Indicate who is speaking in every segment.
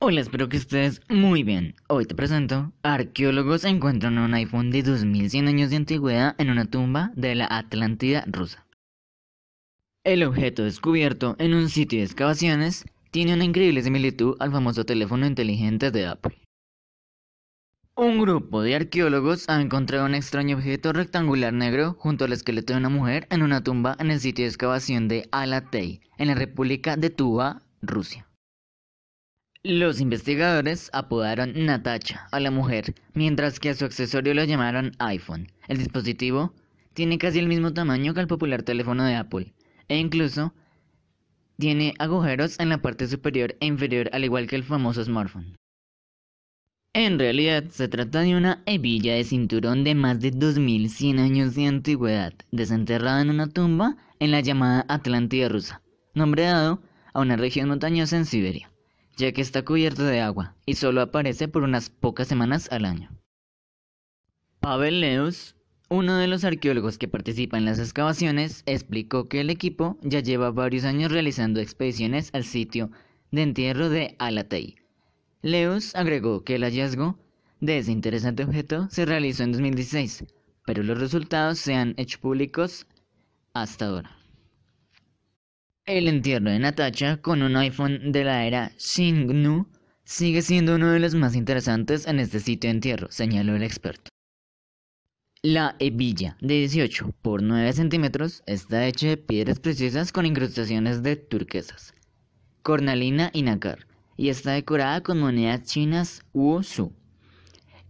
Speaker 1: Hola, espero que estés muy bien. Hoy te presento, arqueólogos encuentran un iPhone de 2100 años de antigüedad en una tumba de la Atlántida rusa. El objeto descubierto en un sitio de excavaciones tiene una increíble similitud al famoso teléfono inteligente de Apple. Un grupo de arqueólogos ha encontrado un extraño objeto rectangular negro junto al esqueleto de una mujer en una tumba en el sitio de excavación de Alatei, en la República de Tuva, Rusia. Los investigadores apodaron Natacha a la mujer, mientras que a su accesorio lo llamaron iPhone. El dispositivo tiene casi el mismo tamaño que el popular teléfono de Apple, e incluso tiene agujeros en la parte superior e inferior, al igual que el famoso smartphone. En realidad, se trata de una hebilla de cinturón de más de 2100 años de antigüedad, desenterrada en una tumba en la llamada Atlántida rusa, nombre dado a una región montañosa en Siberia ya que está cubierto de agua y solo aparece por unas pocas semanas al año. Pavel Leus, uno de los arqueólogos que participa en las excavaciones, explicó que el equipo ya lleva varios años realizando expediciones al sitio de entierro de Alatei. Leus agregó que el hallazgo de ese interesante objeto se realizó en 2016, pero los resultados se han hecho públicos hasta ahora. El entierro de Natacha con un iPhone de la era Xingnu sigue siendo uno de los más interesantes en este sitio de entierro, señaló el experto. La hebilla de 18 por 9 centímetros está hecha de piedras preciosas con incrustaciones de turquesas, cornalina y nácar, y está decorada con monedas chinas Wu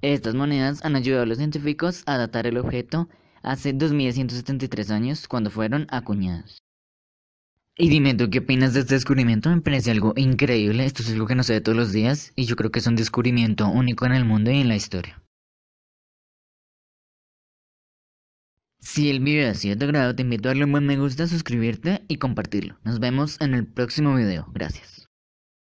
Speaker 1: Estas monedas han ayudado a los científicos a datar el objeto hace 2173 años cuando fueron acuñadas. Y dime tú qué opinas de este descubrimiento, me parece algo increíble, esto es algo que no se ve todos los días y yo creo que es un descubrimiento único en el mundo y en la historia. Si el video ha sido de grado, te invito a darle un buen me gusta, suscribirte y compartirlo. Nos vemos en el próximo video, gracias.